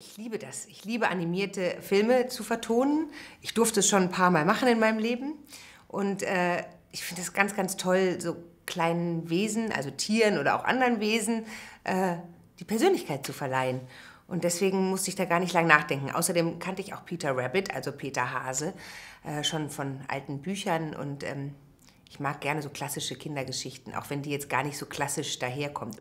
Ich liebe das. Ich liebe animierte Filme zu vertonen. Ich durfte es schon ein paar Mal machen in meinem Leben. Und äh, ich finde es ganz, ganz toll, so kleinen Wesen, also Tieren oder auch anderen Wesen, äh, die Persönlichkeit zu verleihen. Und deswegen musste ich da gar nicht lang nachdenken. Außerdem kannte ich auch Peter Rabbit, also Peter Hase, äh, schon von alten Büchern. Und ähm, ich mag gerne so klassische Kindergeschichten, auch wenn die jetzt gar nicht so klassisch daherkommt.